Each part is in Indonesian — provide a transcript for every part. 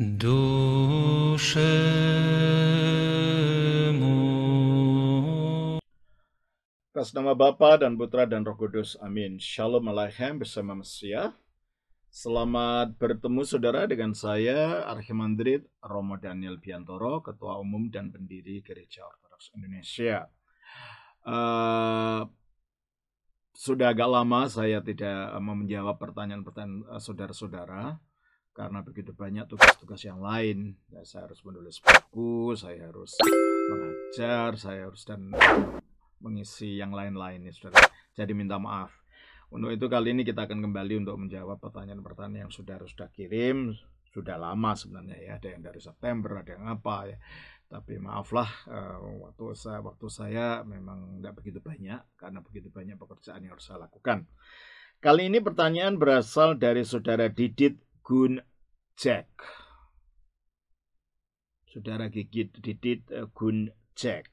Dushemu. Atas nama Bapa dan Putra dan Roh Kudus, amin. Shalom Aleichem bersama Mesia. Selamat bertemu saudara dengan saya, Arhimandrit Romo Daniel Biantoro, Ketua Umum dan Pendiri Gereja Ortodoks Indonesia. Uh, sudah agak lama saya tidak menjawab pertanyaan-pertanyaan eh, saudara-saudara. pertanyaan pertanyaan saudara saudara karena begitu banyak tugas-tugas yang lain. Ya, saya harus menulis buku, saya harus mengajar, saya harus dan mengisi yang lain-lain ya, saudara. Jadi minta maaf. Untuk itu kali ini kita akan kembali untuk menjawab pertanyaan-pertanyaan yang sudah harus sudah kirim sudah lama sebenarnya ya ada yang dari September ada yang apa ya tapi maaflah uh, waktu saya waktu saya memang tidak begitu banyak karena begitu banyak pekerjaan yang harus saya lakukan kali ini pertanyaan berasal dari saudara Didit Gun Jack. Saudara gigit didit eh, Gun Jack.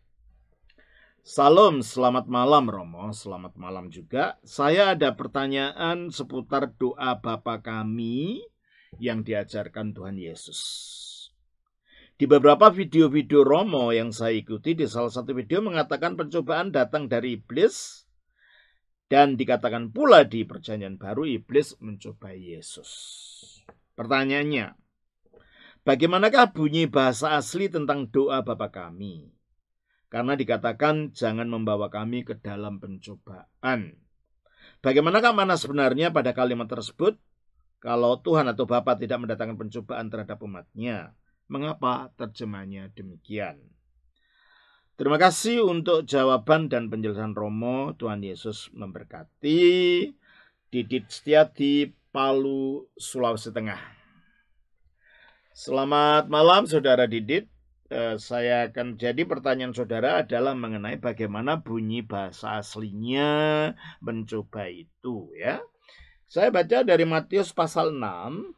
Salam, selamat malam Romo, selamat malam juga. Saya ada pertanyaan seputar doa Bapa kami yang diajarkan Tuhan Yesus. Di beberapa video-video Romo yang saya ikuti, di salah satu video mengatakan pencobaan datang dari iblis, dan dikatakan pula di perjanjian baru iblis mencoba Yesus. Pertanyaannya, bagaimanakah bunyi bahasa asli tentang doa Bapa kami? Karena dikatakan jangan membawa kami ke dalam pencobaan. Bagaimanakah mana sebenarnya pada kalimat tersebut? Kalau Tuhan atau Bapa tidak mendatangkan pencobaan terhadap umatnya, mengapa terjemahnya demikian? Terima kasih untuk jawaban dan penjelasan Romo. Tuhan Yesus memberkati. Didit Setiati, Palu, Sulawesi Tengah. Selamat malam Saudara Didit. Eh, saya akan jadi pertanyaan saudara adalah mengenai bagaimana bunyi bahasa aslinya mencoba itu ya. Saya baca dari Matius pasal 6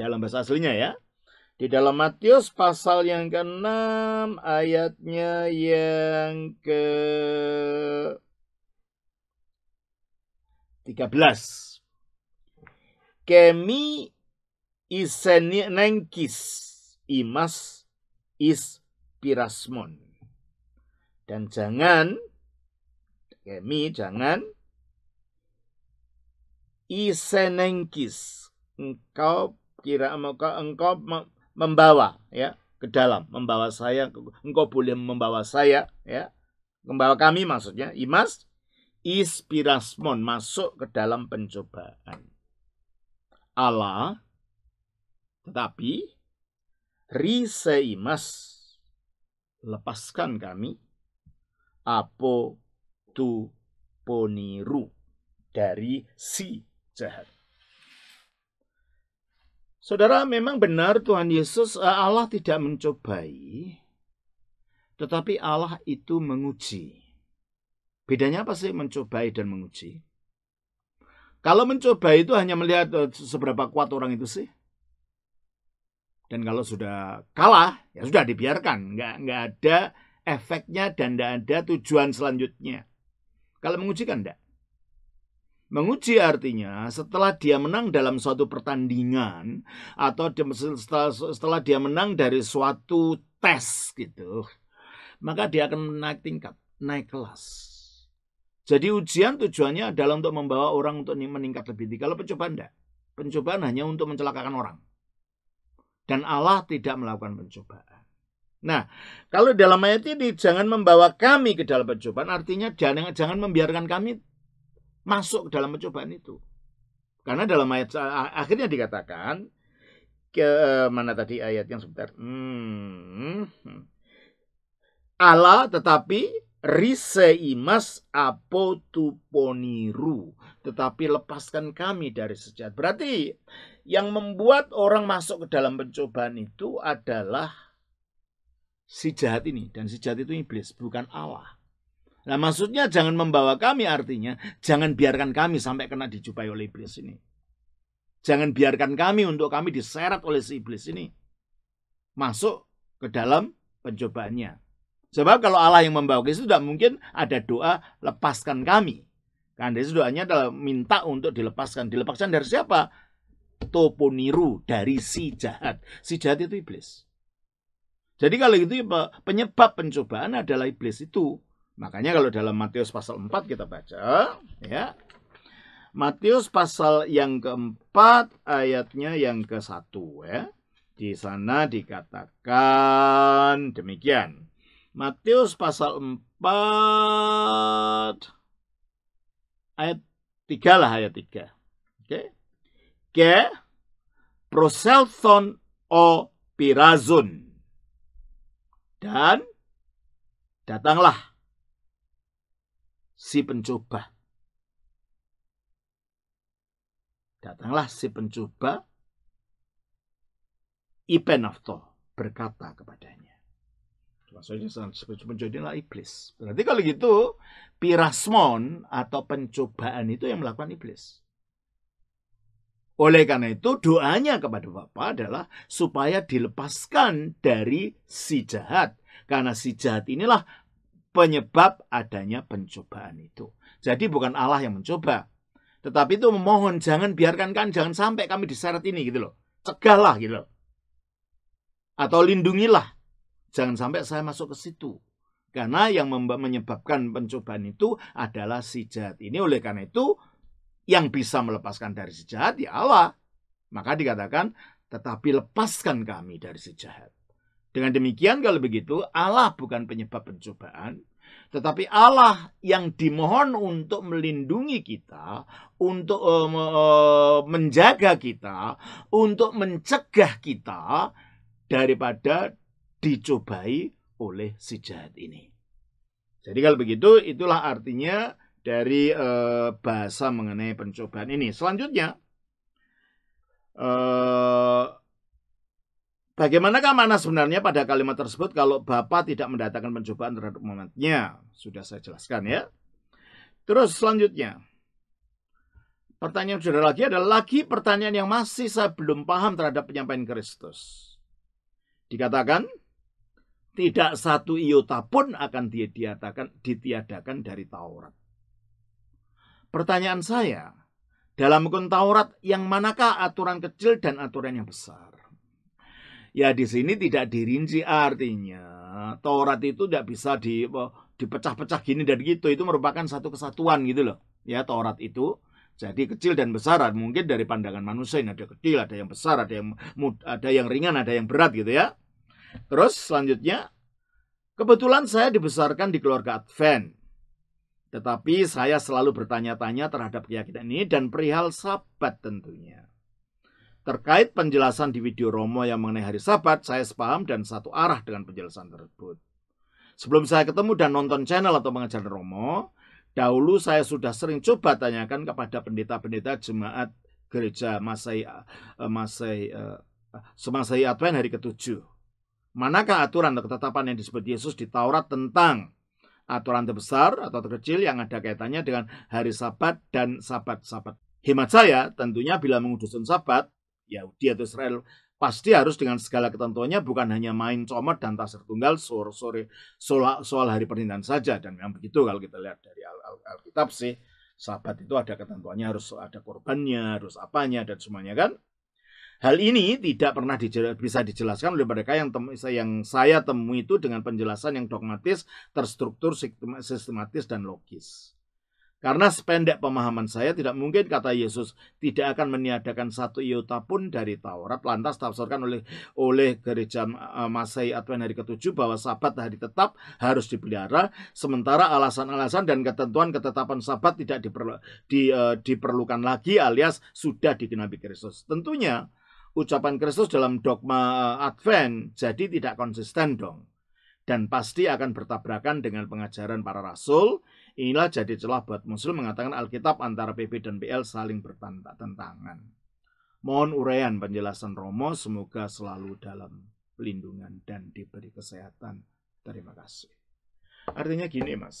dalam bahasa aslinya ya. Di dalam Matius pasal yang ke-6 ayatnya yang ke 13. Kemi isenengkis imas is pirasmon. Dan jangan, kemi jangan, isenengkis. Engkau kira engkau, engkau membawa ya ke dalam, membawa saya, engkau boleh membawa saya ya, membawa kami maksudnya imas ispirasmon masuk ke dalam pencobaan. Allah tetapi imas lepaskan kami apo tu poniru dari si jahat. Saudara, memang benar Tuhan Yesus eh, Allah tidak mencobai, tetapi Allah itu menguji. Bedanya apa sih mencobai dan menguji? Kalau mencobai itu hanya melihat eh, seberapa kuat orang itu sih. Dan kalau sudah kalah, ya sudah dibiarkan. Nggak, nggak ada efeknya dan nggak ada tujuan selanjutnya. Kalau menguji kan enggak. Menguji artinya setelah dia menang dalam suatu pertandingan atau setelah, dia menang dari suatu tes gitu, maka dia akan naik tingkat, naik kelas. Jadi ujian tujuannya adalah untuk membawa orang untuk meningkat lebih tinggi. Kalau pencobaan enggak. Pencobaan hanya untuk mencelakakan orang. Dan Allah tidak melakukan pencobaan. Nah, kalau dalam ayat ini jangan membawa kami ke dalam pencobaan, artinya jangan jangan membiarkan kami masuk ke dalam pencobaan itu. Karena dalam ayat akhirnya dikatakan ke eh, mana tadi ayat yang sebentar. Hmm, hmm. Allah tetapi riseimas apotuponiru. Tetapi lepaskan kami dari sejahat. Berarti yang membuat orang masuk ke dalam pencobaan itu adalah si jahat ini. Dan si jahat itu iblis, bukan Allah. Nah maksudnya jangan membawa kami artinya jangan biarkan kami sampai kena dijupai oleh iblis ini. Jangan biarkan kami untuk kami diseret oleh si iblis ini. Masuk ke dalam pencobaannya. Sebab kalau Allah yang membawa kita tidak mungkin ada doa lepaskan kami. Kan dari doanya adalah minta untuk dilepaskan. Dilepaskan dari siapa? Toponiru dari si jahat. Si jahat itu iblis. Jadi kalau itu ya, penyebab pencobaan adalah iblis itu. Makanya kalau dalam Matius pasal 4 kita baca ya. Matius pasal yang keempat ayatnya yang ke 1 ya. Di sana dikatakan demikian. Matius pasal 4 ayat 3 lah ayat 3. Oke. Okay. Ke proselthon o pirazun. Dan datanglah si pencoba. Datanglah si pencoba, Ipenafto berkata kepadanya. Maksudnya menjadilah iblis. Berarti kalau gitu, pirasmon atau pencobaan itu yang melakukan iblis. Oleh karena itu, doanya kepada Bapa adalah supaya dilepaskan dari si jahat. Karena si jahat inilah penyebab adanya pencobaan itu. Jadi bukan Allah yang mencoba, tetapi itu memohon jangan biarkan kan jangan sampai kami diseret ini gitu loh. Cegahlah gitu loh. Atau lindungilah. Jangan sampai saya masuk ke situ. Karena yang menyebabkan pencobaan itu adalah si jahat. Ini oleh karena itu yang bisa melepaskan dari si jahat ya Allah. Maka dikatakan tetapi lepaskan kami dari si jahat. Dengan demikian kalau begitu Allah bukan penyebab pencobaan, tetapi Allah yang dimohon untuk melindungi kita, untuk uh, uh, menjaga kita, untuk mencegah kita daripada dicobai oleh si jahat ini. Jadi kalau begitu itulah artinya dari uh, bahasa mengenai pencobaan ini. Selanjutnya uh, Bagaimanakah mana sebenarnya pada kalimat tersebut kalau bapak tidak mendatangkan pencobaan terhadap umatnya? Sudah saya jelaskan ya. Terus selanjutnya. Pertanyaan saudara lagi adalah lagi pertanyaan yang masih saya belum paham terhadap penyampaian Kristus. Dikatakan, tidak satu iota pun akan ditiadakan, ditiadakan dari Taurat. Pertanyaan saya, dalam hukum Taurat yang manakah aturan kecil dan aturan yang besar? Ya di sini tidak dirinci artinya Taurat itu tidak bisa di dipecah-pecah gini dan gitu itu merupakan satu kesatuan gitu loh ya Taurat itu jadi kecil dan besar mungkin dari pandangan manusia ini ada kecil ada yang besar ada yang mud, ada yang ringan ada yang berat gitu ya terus selanjutnya kebetulan saya dibesarkan di keluarga Advent tetapi saya selalu bertanya-tanya terhadap keyakinan ini dan perihal sabat tentunya Terkait penjelasan di video Romo yang mengenai hari Sabat, saya sepaham dan satu arah dengan penjelasan tersebut. Sebelum saya ketemu dan nonton channel atau mengejar Romo, dahulu saya sudah sering coba tanyakan kepada pendeta-pendeta jemaat gereja Masai eh, Masai Semasai eh, Advent hari ketujuh. Manakah aturan atau ketetapan yang disebut Yesus di Taurat tentang aturan terbesar atau terkecil yang ada kaitannya dengan hari Sabat dan Sabat-Sabat? Hemat saya, tentunya bila mengudusun Sabat, Yahudi atau Israel pasti harus dengan segala ketentuannya bukan hanya main comot dan tasir tunggal sore sore soal, hari pernikahan saja dan memang begitu kalau kita lihat dari Alkitab sih sahabat itu ada ketentuannya harus ada korbannya harus apanya dan semuanya kan Hal ini tidak pernah bisa dijelaskan oleh mereka yang, saya yang saya temui itu dengan penjelasan yang dogmatis, terstruktur, sistematis, dan logis. Karena sependek pemahaman saya tidak mungkin kata Yesus tidak akan meniadakan satu iota pun dari Taurat. Lantas tafsirkan oleh oleh gereja eh, Masehi Advent hari ketujuh bahwa sabat hari tetap harus dipelihara sementara alasan-alasan dan ketentuan ketetapan sabat tidak diperlu, di, uh, diperlukan lagi alias sudah dikenabi Kristus. Tentunya ucapan Kristus dalam dogma eh, Advent jadi tidak konsisten dong dan pasti akan bertabrakan dengan pengajaran para rasul Inilah jadi celah buat Muslim mengatakan Alkitab antara PP dan PL saling bertentangan. Mohon uraian penjelasan Romo, semoga selalu dalam pelindungan dan diberi kesehatan. Terima kasih. Artinya gini mas,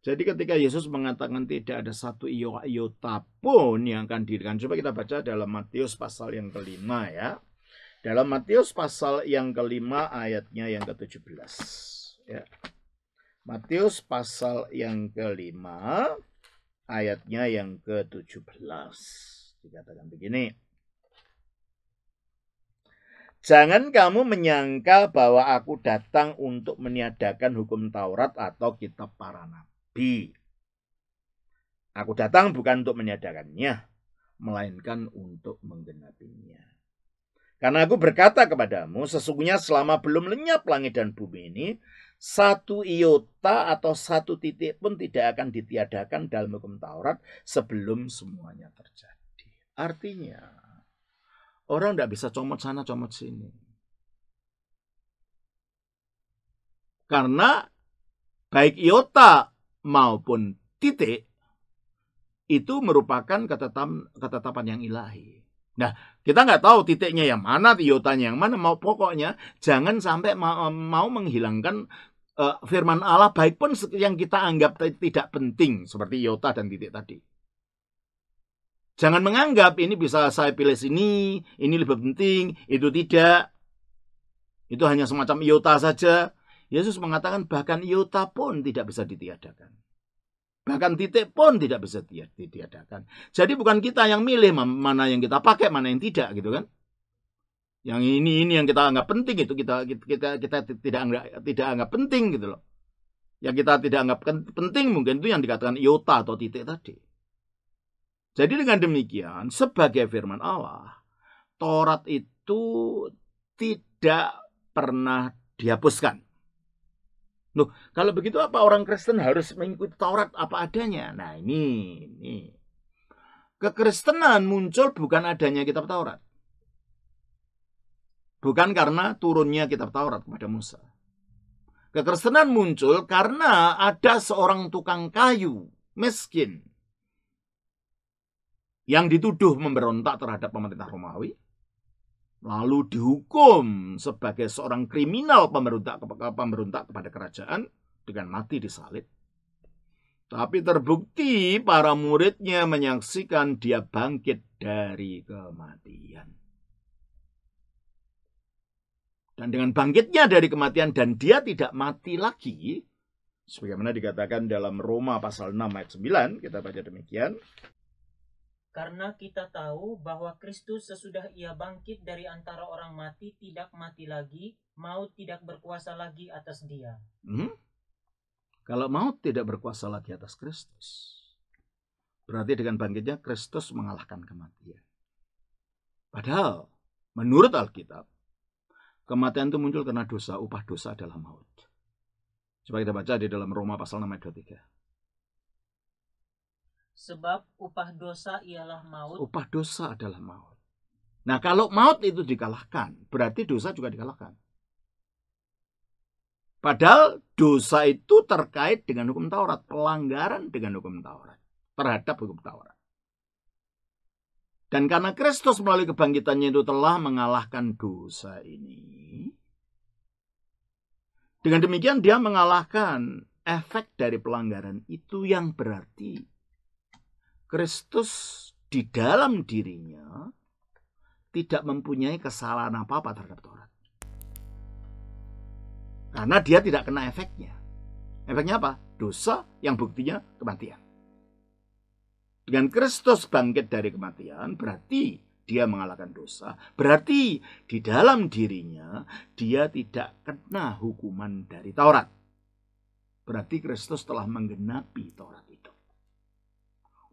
jadi ketika Yesus mengatakan tidak ada satu iota pun yang akan dirikan. Coba kita baca dalam Matius pasal yang kelima ya. Dalam Matius pasal yang kelima ayatnya yang ke-17. Ya. Matius pasal yang kelima ayatnya yang ke-17 dikatakan begini Jangan kamu menyangka bahwa aku datang untuk meniadakan hukum Taurat atau kitab para nabi. Aku datang bukan untuk meniadakannya, melainkan untuk menggenapinya. Karena aku berkata kepadamu, sesungguhnya selama belum lenyap langit dan bumi ini, satu iota atau satu titik pun tidak akan ditiadakan dalam hukum Taurat sebelum semuanya terjadi. Artinya, orang tidak bisa comot sana, comot sini. Karena baik iota maupun titik itu merupakan ketetapan, ketetapan yang ilahi. Nah, kita nggak tahu titiknya yang mana, iotanya yang mana, mau pokoknya jangan sampai mau menghilangkan Eh, firman Allah baik pun yang kita anggap tidak penting seperti iota dan titik tadi. Jangan menganggap ini bisa saya pilih sini, ini lebih penting, itu tidak. Itu hanya semacam iota saja. Yesus mengatakan bahkan iota pun tidak bisa ditiadakan. Bahkan titik pun tidak bisa ditiadakan. Jadi bukan kita yang milih mana yang kita pakai, mana yang tidak gitu kan yang ini ini yang kita anggap penting itu kita kita kita tidak anggap tidak anggap penting gitu loh yang kita tidak anggap penting mungkin itu yang dikatakan iota atau titik tadi jadi dengan demikian sebagai firman Allah Taurat itu tidak pernah dihapuskan Loh, kalau begitu apa orang Kristen harus mengikuti Taurat apa adanya? Nah, ini ini. Kekristenan muncul bukan adanya kitab Taurat bukan karena turunnya kitab Taurat kepada Musa. Kekristenan muncul karena ada seorang tukang kayu miskin yang dituduh memberontak terhadap pemerintah Romawi, lalu dihukum sebagai seorang kriminal pemberontak, pemberontak kepada kerajaan dengan mati disalib. Tapi terbukti para muridnya menyaksikan dia bangkit dari kematian. Dan dengan bangkitnya dari kematian dan dia tidak mati lagi, sebagaimana dikatakan dalam Roma pasal 6 ayat 9, kita baca demikian. Karena kita tahu bahwa Kristus sesudah ia bangkit dari antara orang mati tidak mati lagi, maut tidak berkuasa lagi atas dia. Hmm? Kalau maut tidak berkuasa lagi atas Kristus, berarti dengan bangkitnya Kristus mengalahkan kematian. Padahal, menurut Alkitab, Kematian itu muncul karena dosa, upah dosa adalah maut. Coba kita baca di dalam Roma pasal 6 ayat 23. Sebab upah dosa ialah maut. Upah dosa adalah maut. Nah kalau maut itu dikalahkan, berarti dosa juga dikalahkan. Padahal dosa itu terkait dengan hukum Taurat, pelanggaran dengan hukum Taurat, terhadap hukum Taurat. Dan karena Kristus melalui kebangkitannya itu telah mengalahkan dosa ini. Dengan demikian dia mengalahkan efek dari pelanggaran itu yang berarti Kristus di dalam dirinya tidak mempunyai kesalahan apa-apa terhadap Taurat. Karena dia tidak kena efeknya. Efeknya apa? Dosa yang buktinya kematian. Dengan Kristus bangkit dari kematian, berarti dia mengalahkan dosa, berarti di dalam dirinya dia tidak kena hukuman dari Taurat. Berarti Kristus telah menggenapi Taurat itu.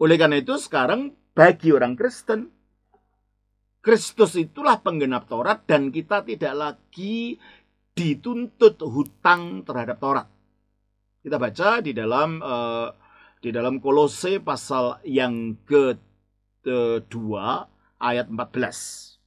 Oleh karena itu sekarang bagi orang Kristen, Kristus itulah penggenap Taurat dan kita tidak lagi dituntut hutang terhadap Taurat. Kita baca di dalam uh, di dalam Kolose pasal yang ke-2 ayat 14.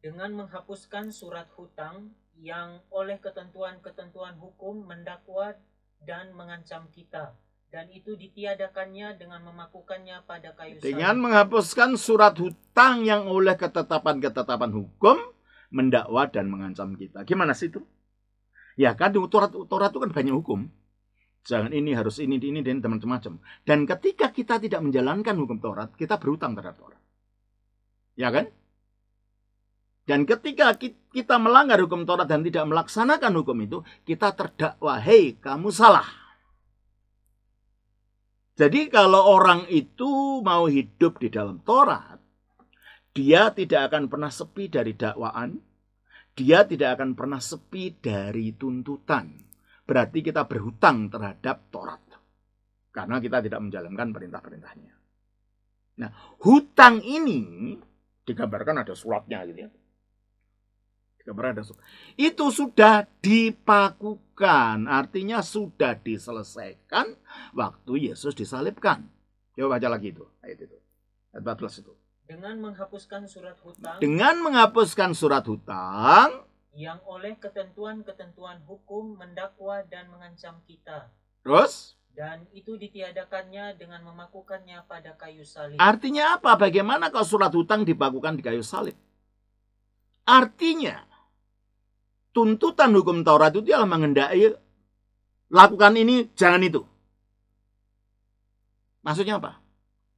Dengan menghapuskan surat hutang yang oleh ketentuan-ketentuan hukum mendakwa dan mengancam kita dan itu ditiadakannya dengan memakukannya pada kayu salib. Dengan menghapuskan surat hutang yang oleh ketetapan-ketetapan hukum mendakwa dan mengancam kita. Gimana sih itu? Ya kan Taurat Taurat itu kan banyak hukum. Jangan ini harus ini ini dan teman-teman macam Dan ketika kita tidak menjalankan hukum Taurat, kita berutang terhadap Taurat. Ya kan? Dan ketika kita melanggar hukum Taurat dan tidak melaksanakan hukum itu, kita terdakwa, hei kamu salah. Jadi kalau orang itu mau hidup di dalam Taurat, dia tidak akan pernah sepi dari dakwaan, dia tidak akan pernah sepi dari tuntutan. Berarti kita berhutang terhadap Taurat. Karena kita tidak menjalankan perintah-perintahnya. Nah, hutang ini digambarkan ada suratnya gitu ya. Digambarkan ada surat. Itu sudah dipakukan, artinya sudah diselesaikan waktu Yesus disalibkan. Coba baca lagi itu, ayat itu. Ayat 14 itu dengan menghapuskan surat hutang dengan menghapuskan surat hutang yang oleh ketentuan-ketentuan hukum mendakwa dan mengancam kita. Terus? Dan itu ditiadakannya dengan memakukannya pada kayu salib. Artinya apa? Bagaimana kalau surat hutang dibakukan di kayu salib? Artinya, tuntutan hukum Taurat itu adalah mengendalikan, lakukan ini, jangan itu. Maksudnya apa?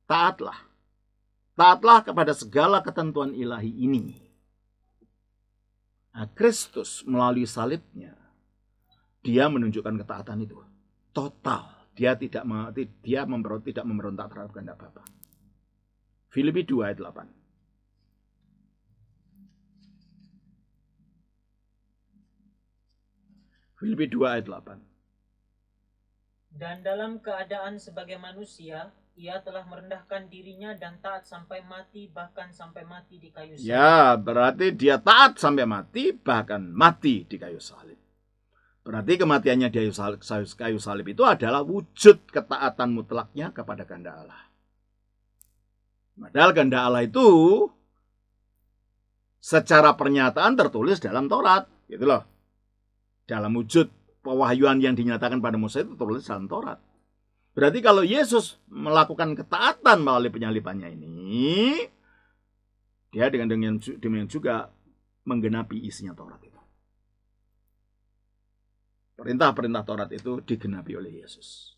Taatlah Taatlah kepada segala ketentuan ilahi ini. Nah, Kristus melalui salibnya, dia menunjukkan ketaatan itu. Total. Dia tidak dia memberontak, tidak memberontak terhadap kehendak Bapa. Filipi 2 ayat 8. Filipi 2 ayat 8. Dan dalam keadaan sebagai manusia, ia telah merendahkan dirinya dan taat sampai mati bahkan sampai mati di kayu salib. Ya, berarti dia taat sampai mati bahkan mati di kayu salib. Berarti kematiannya di kayu salib, itu adalah wujud ketaatan mutlaknya kepada ganda Allah. Padahal ganda Allah itu secara pernyataan tertulis dalam Taurat, gitu loh. Dalam wujud pewahyuan yang dinyatakan pada Musa itu tertulis dalam Taurat. Berarti kalau Yesus melakukan ketaatan melalui penyalipannya ini, dia dengan dengan demikian juga menggenapi isinya Taurat itu. Perintah-perintah Taurat itu digenapi oleh Yesus.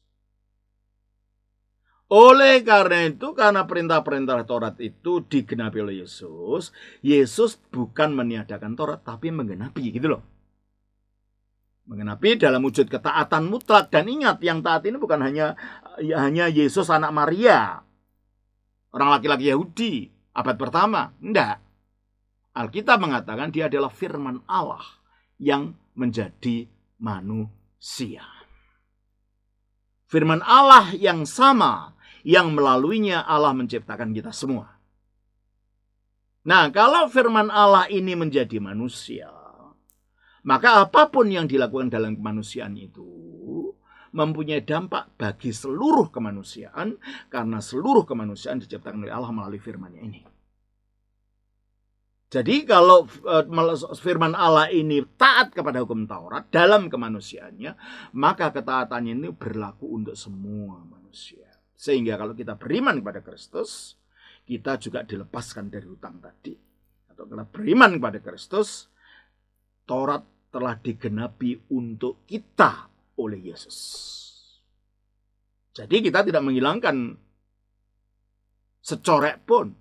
Oleh karena itu, karena perintah-perintah Taurat itu digenapi oleh Yesus, Yesus bukan meniadakan Taurat, tapi menggenapi gitu loh. Mengenapi dalam wujud ketaatan mutlak dan ingat yang taat ini bukan hanya ya, hanya Yesus anak Maria. Orang laki-laki Yahudi abad pertama, enggak. Alkitab mengatakan dia adalah firman Allah yang menjadi manusia. Firman Allah yang sama yang melaluinya Allah menciptakan kita semua. Nah, kalau firman Allah ini menjadi manusia, maka apapun yang dilakukan dalam kemanusiaan itu mempunyai dampak bagi seluruh kemanusiaan karena seluruh kemanusiaan diciptakan oleh Allah melalui firman-Nya ini. Jadi kalau eh, firman Allah ini taat kepada hukum Taurat dalam kemanusiaannya, maka ketaatannya ini berlaku untuk semua manusia. Sehingga kalau kita beriman kepada Kristus, kita juga dilepaskan dari hutang tadi. Atau kalau beriman kepada Kristus, Taurat telah digenapi untuk kita oleh Yesus. Jadi kita tidak menghilangkan secorek pun.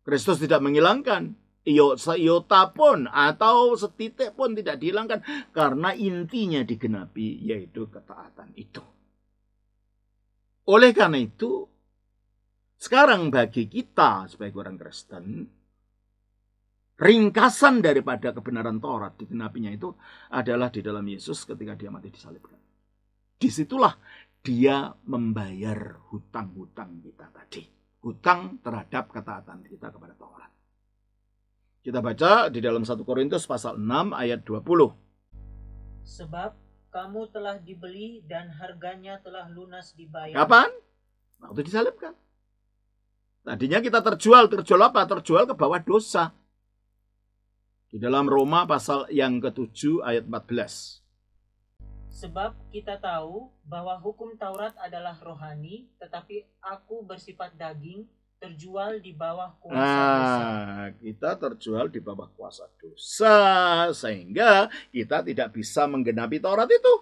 Kristus tidak menghilangkan iota pun atau setitik pun tidak dihilangkan karena intinya digenapi yaitu ketaatan itu. Oleh karena itu, sekarang bagi kita sebagai orang Kristen, ringkasan daripada kebenaran Taurat kenapinya itu adalah di dalam Yesus ketika dia mati disalibkan. Disitulah dia membayar hutang-hutang kita tadi. Hutang terhadap ketaatan kita kepada Taurat. Kita baca di dalam 1 Korintus pasal 6 ayat 20. Sebab kamu telah dibeli dan harganya telah lunas dibayar. Kapan? Waktu disalibkan. Tadinya kita terjual, terjual apa? Terjual ke bawah dosa di dalam Roma pasal yang ke-7 ayat 14. Sebab kita tahu bahwa hukum Taurat adalah rohani, tetapi aku bersifat daging, terjual di bawah kuasa nah, Kita terjual di bawah kuasa dosa, sehingga kita tidak bisa menggenapi Taurat itu.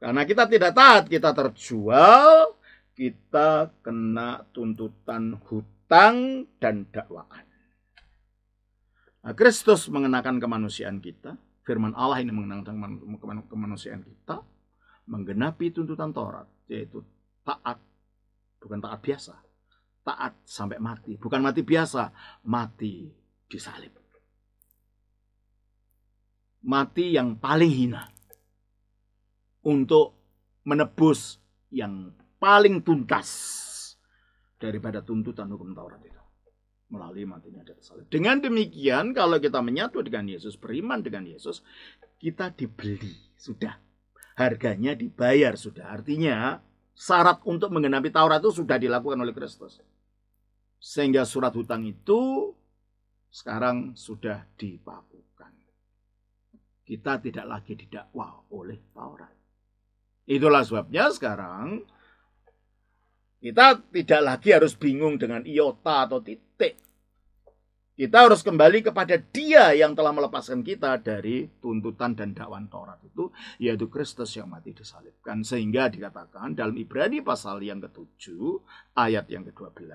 Karena kita tidak taat, kita terjual, kita kena tuntutan hutang tentang dan dakwaan. Nah, Kristus mengenakan kemanusiaan kita, firman Allah ini mengenakan kemanusiaan kita, menggenapi tuntutan Taurat, yaitu taat, bukan taat biasa, taat sampai mati, bukan mati biasa, mati disalib. Mati yang paling hina untuk menebus yang paling tuntas daripada tuntutan hukum Taurat itu melalui matinya di salib. Dengan demikian, kalau kita menyatu dengan Yesus, beriman dengan Yesus, kita dibeli sudah. Harganya dibayar sudah. Artinya, syarat untuk mengenapi Taurat itu sudah dilakukan oleh Kristus. Sehingga surat hutang itu sekarang sudah dipakukan. Kita tidak lagi didakwa oleh Taurat. Itulah sebabnya sekarang kita tidak lagi harus bingung dengan iota atau titik. Kita harus kembali kepada Dia yang telah melepaskan kita dari tuntutan dan dakwaan Taurat itu, yaitu Kristus yang mati disalibkan. Sehingga dikatakan dalam Ibrani pasal yang ke-7, ayat yang ke-12,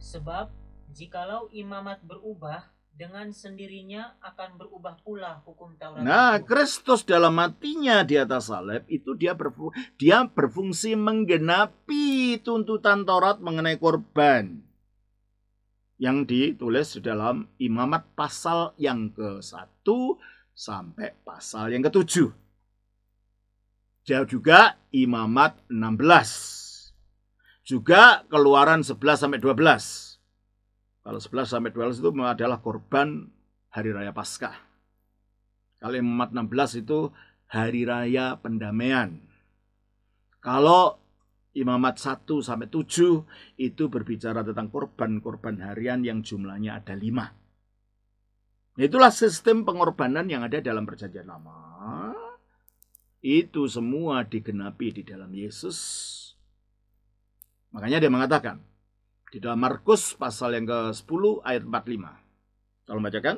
Sebab, jikalau imamat berubah, dengan sendirinya akan berubah pula hukum Taurat. Nah, Kristus dalam matinya di atas salib itu dia berfung dia berfungsi menggenapi tuntutan Taurat mengenai korban yang ditulis di dalam Imamat pasal yang ke-1 sampai pasal yang ke-7. Dia juga Imamat 16. Juga Keluaran 11 sampai 12 kalau 11 sampai 12 itu adalah korban hari raya Paskah. Kalau enam 16 itu hari raya pendamaian. Kalau Imamat 1 sampai 7 itu berbicara tentang korban-korban harian yang jumlahnya ada 5. Itulah sistem pengorbanan yang ada dalam perjanjian lama. Itu semua digenapi di dalam Yesus. Makanya dia mengatakan, di dalam Markus pasal yang ke-10 ayat 45. Tolong bacakan.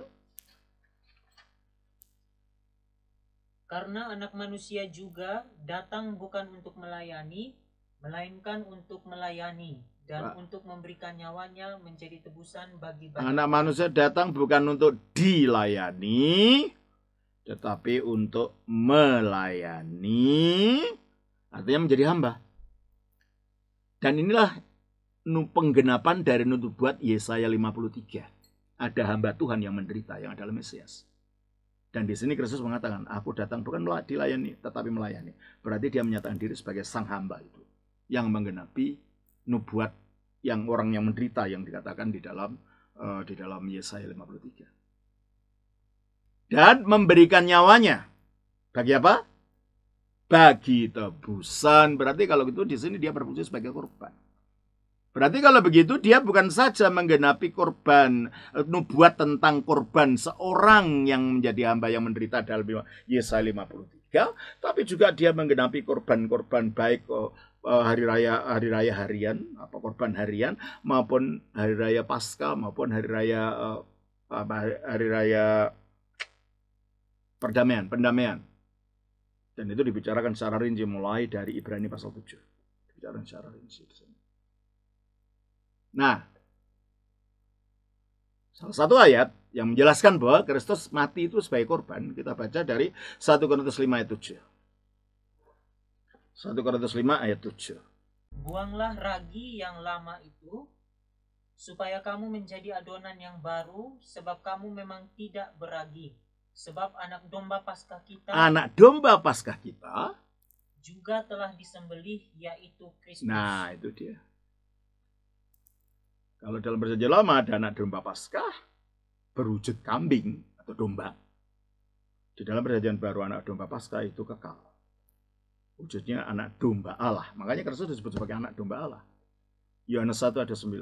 Karena anak manusia juga datang bukan untuk melayani, melainkan untuk melayani dan Pak. untuk memberikan nyawanya menjadi tebusan bagi banyak. Anak manusia datang bukan untuk dilayani, tetapi untuk melayani, artinya menjadi hamba. Dan inilah penggenapan dari nubuat Yesaya 53. Ada hamba Tuhan yang menderita, yang adalah Mesias. Dan di sini Kristus mengatakan, aku datang bukan dilayani, tetapi melayani. Berarti dia menyatakan diri sebagai sang hamba itu. Yang menggenapi nubuat yang orang yang menderita yang dikatakan di dalam uh, di dalam Yesaya 53. Dan memberikan nyawanya. Bagi apa? Bagi tebusan. Berarti kalau gitu di sini dia berfungsi sebagai korban. Berarti kalau begitu dia bukan saja menggenapi korban eh, nubuat tentang korban seorang yang menjadi hamba yang menderita dalam Yesaya 53, tapi juga dia menggenapi korban-korban baik eh, eh, hari raya hari raya harian, apa korban harian maupun hari raya Paskah maupun hari raya hari raya perdamaian, pendamaian. Dan itu dibicarakan secara rinci mulai dari Ibrani pasal 7. Dibicarakan secara rinci di sana. Nah, salah satu ayat yang menjelaskan bahwa Kristus mati itu sebagai korban, kita baca dari 1 Korintus 5 ayat 7. 1 Korintus 5 ayat 7. Buanglah ragi yang lama itu, supaya kamu menjadi adonan yang baru, sebab kamu memang tidak beragi. Sebab anak domba paskah kita Anak domba paskah kita juga telah disembelih yaitu Kristus. Nah, itu dia. Kalau dalam perjanjian lama, ada anak domba paskah berwujud kambing atau domba. Di dalam perjanjian baru anak domba paskah itu kekal. Wujudnya anak domba Allah. Makanya Kristus disebut sebagai anak domba Allah. Yohanes 1 ada 9.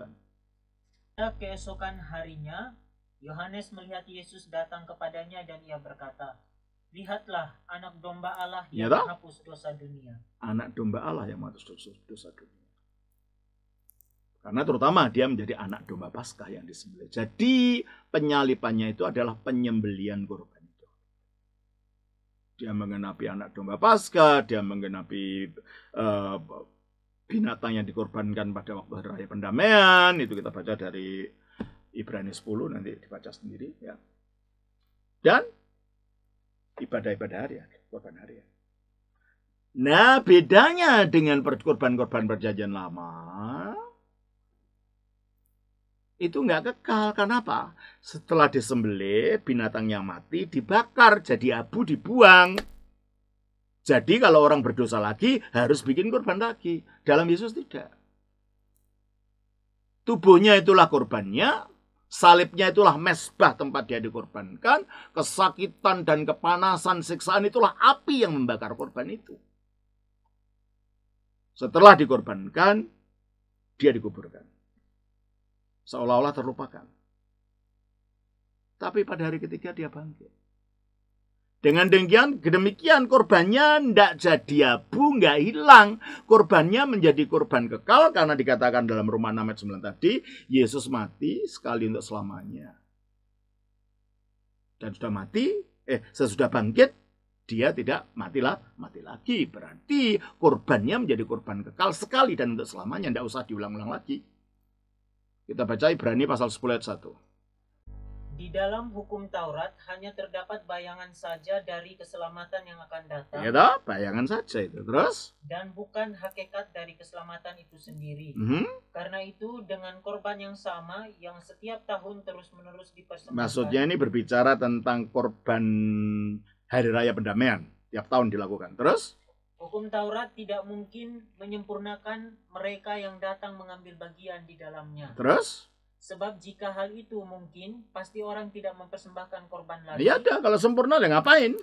Pada keesokan harinya, Yohanes melihat Yesus datang kepadanya dan ia berkata, Lihatlah anak domba Allah yang iya menghapus dosa dunia. Anak domba Allah yang menghapus dosa dunia. Karena terutama dia menjadi anak domba Paskah yang disembelih. Jadi penyalipannya itu adalah penyembelian korban itu. Dia mengenapi anak domba Paskah, dia mengenapi uh, eh, binatang yang dikorbankan pada waktu hari raya pendamaian. Itu kita baca dari Ibrani 10 nanti dibaca sendiri ya. Dan ibadah-ibadah hari korban hari Nah, bedanya dengan korban-korban perjanjian lama, itu nggak kekal. Kenapa? Setelah disembelih, binatang yang mati dibakar, jadi abu dibuang. Jadi kalau orang berdosa lagi, harus bikin korban lagi. Dalam Yesus tidak. Tubuhnya itulah korbannya, salibnya itulah mesbah tempat dia dikorbankan, kesakitan dan kepanasan siksaan itulah api yang membakar korban itu. Setelah dikorbankan, dia dikuburkan seolah-olah terlupakan. Tapi pada hari ketiga dia bangkit. Dengan demikian, demikian korbannya tidak jadi abu, nggak hilang. Korbannya menjadi korban kekal karena dikatakan dalam rumah 6 ayat 9 tadi, Yesus mati sekali untuk selamanya. Dan sudah mati, eh sesudah bangkit, dia tidak matilah, mati lagi. Berarti korbannya menjadi korban kekal sekali dan untuk selamanya, tidak usah diulang-ulang lagi. Kita baca Ibrani pasal 10 ayat 1. Di dalam hukum Taurat hanya terdapat bayangan saja dari keselamatan yang akan datang. Ya toh, bayangan saja itu. Terus? Dan bukan hakikat dari keselamatan itu sendiri. Mm -hmm. Karena itu dengan korban yang sama yang setiap tahun terus-menerus dipersembahkan. Maksudnya ini berbicara tentang korban hari raya pendamaian tiap tahun dilakukan. Terus? Hukum Taurat tidak mungkin menyempurnakan mereka yang datang mengambil bagian di dalamnya. Terus? Sebab jika hal itu mungkin, pasti orang tidak mempersembahkan korban lagi. Ya dah, kalau sempurna ya ngapain?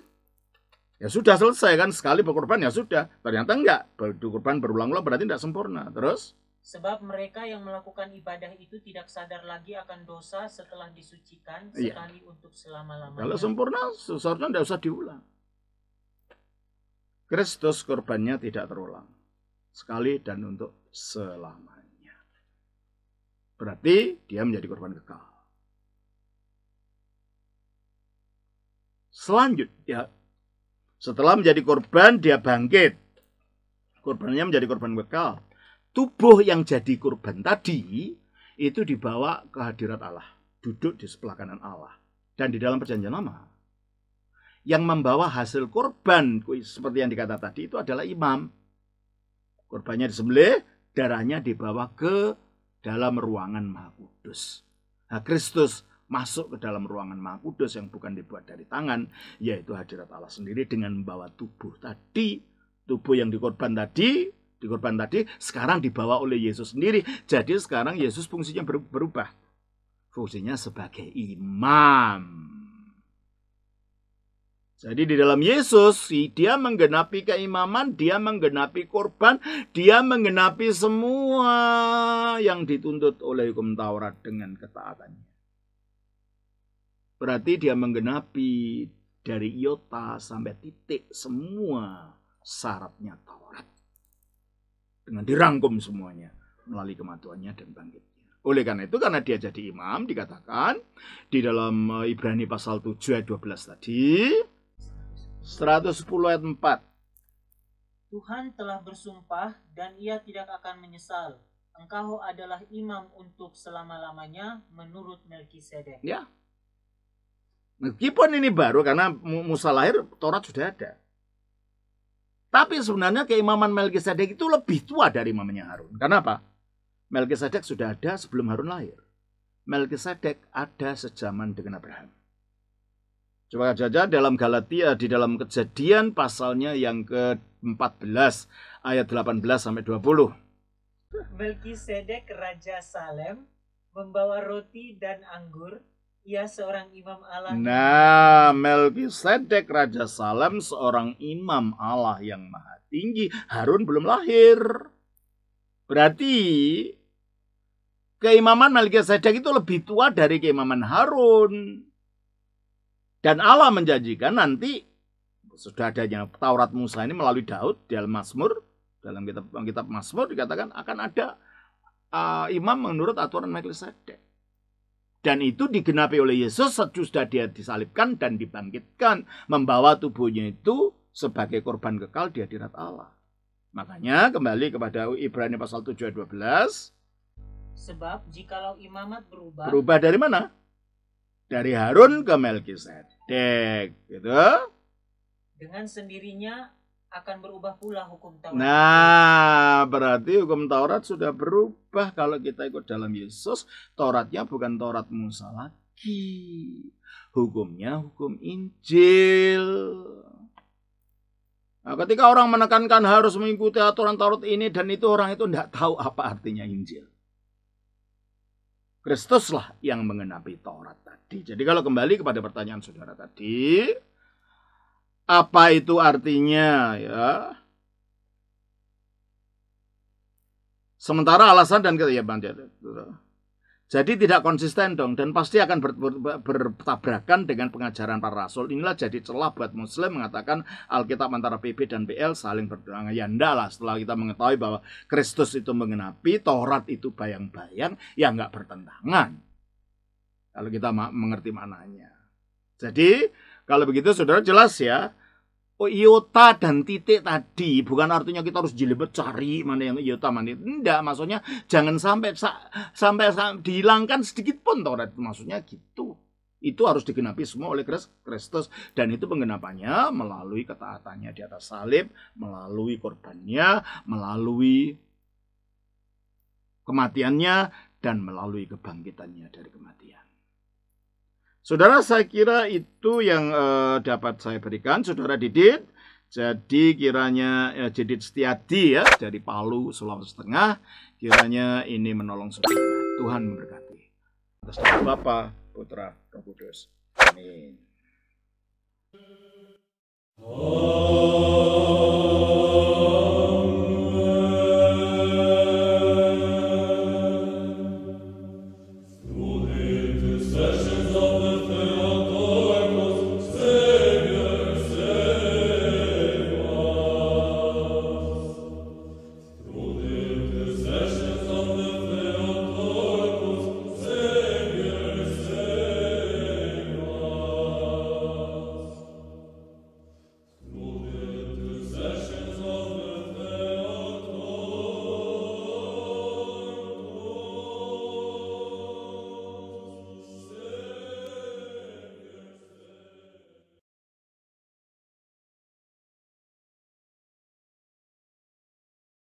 Ya sudah selesai kan, sekali berkorban ya sudah. Ternyata enggak, berkorban berulang-ulang berarti tidak sempurna. Terus? Sebab mereka yang melakukan ibadah itu tidak sadar lagi akan dosa setelah disucikan iya. sekali ya. untuk selama-lamanya. Kalau sempurna, seharusnya tidak usah diulang. Kristus korbannya tidak terulang. Sekali dan untuk selamanya. Berarti dia menjadi korban kekal. Selanjutnya, setelah menjadi korban, dia bangkit. Korbannya menjadi korban kekal. Tubuh yang jadi korban tadi itu dibawa ke hadirat Allah, duduk di sebelah kanan Allah. Dan di dalam perjanjian lama, yang membawa hasil korban seperti yang dikata tadi itu adalah imam. Korbannya disembelih, darahnya dibawa ke dalam ruangan Maha Kudus. Nah, Kristus masuk ke dalam ruangan Maha Kudus yang bukan dibuat dari tangan, yaitu hadirat Allah sendiri dengan membawa tubuh tadi, tubuh yang dikorban tadi, dikorban tadi sekarang dibawa oleh Yesus sendiri. Jadi sekarang Yesus fungsinya berubah. Fungsinya sebagai imam. Jadi di dalam Yesus, dia menggenapi keimaman, dia menggenapi korban, dia menggenapi semua yang dituntut oleh hukum Taurat dengan ketaatannya. Berarti dia menggenapi dari iota sampai titik semua syaratnya Taurat. Dengan dirangkum semuanya melalui kematuannya dan bangkit. Oleh karena itu karena dia jadi imam dikatakan di dalam eh, Ibrani pasal 7 ayat 12 tadi 110 ayat 4. Tuhan telah bersumpah dan ia tidak akan menyesal. Engkau adalah imam untuk selama-lamanya menurut Melkisedek. Ya. Meskipun ini baru karena Musa lahir Taurat sudah ada. Tapi sebenarnya keimaman Melkisedek itu lebih tua dari imamnya Harun. Kenapa? Melkisedek sudah ada sebelum Harun lahir. Melkisedek ada sejaman dengan Abraham. Coba saja dalam Galatia di dalam kejadian pasalnya yang ke-14 ayat 18 sampai 20. Melkisedek raja Salem membawa roti dan anggur ia seorang imam Allah. Nah, Melkisedek Raja Salem seorang imam Allah yang maha tinggi. Harun belum lahir. Berarti keimaman Melkisedek itu lebih tua dari keimaman Harun. Dan Allah menjanjikan nanti sudah adanya Taurat Musa ini melalui Daud dalam Mazmur, dalam kitab kitab Mazmur dikatakan akan ada uh, imam menurut aturan Melkisedek. Dan itu digenapi oleh Yesus sudah dia disalibkan dan dibangkitkan, membawa tubuhnya itu sebagai korban kekal di hadirat Allah. Makanya kembali kepada Ibrani pasal 7 ayat 12. Sebab jikalau imamat berubah. Berubah dari mana? dari Harun ke Melkisedek, gitu. Dengan sendirinya akan berubah pula hukum Taurat. Nah, berarti hukum Taurat sudah berubah kalau kita ikut dalam Yesus. Tauratnya bukan Taurat Musa lagi. Hukumnya hukum Injil. Nah, ketika orang menekankan harus mengikuti aturan Taurat ini dan itu orang itu tidak tahu apa artinya Injil. Kristuslah yang mengenapi Taurat tadi. Jadi kalau kembali kepada pertanyaan saudara tadi, apa itu artinya ya? Sementara alasan dan ketiga ya, jadi tidak konsisten dong dan pasti akan bertabrakan dengan pengajaran para rasul. Inilah jadi celah buat muslim mengatakan Alkitab antara PB dan BL saling bertentangan. Ya enggak lah setelah kita mengetahui bahwa Kristus itu mengenapi, Taurat itu bayang-bayang, ya enggak bertentangan. Kalau kita mengerti mananya. Jadi kalau begitu saudara jelas ya, Oh, iota iya, dan titik tadi bukan artinya kita harus jilbab cari mana yang iota iya, mana tidak maksudnya jangan sampai sa, sampai, sa, dihilangkan sedikit pun Taurat maksudnya gitu itu harus digenapi semua oleh Kristus dan itu penggenapannya melalui ketaatannya di atas salib melalui korbannya melalui kematiannya dan melalui kebangkitannya dari kematian Saudara, saya kira itu yang uh, dapat saya berikan. Saudara Didit, jadi kiranya uh, Didit Setiadi ya dari Palu Sulawesi Tengah kiranya ini menolong saudara. Tuhan memberkati. Atas nama Bapa, Putra, Roh Kudus. Amin. Oh.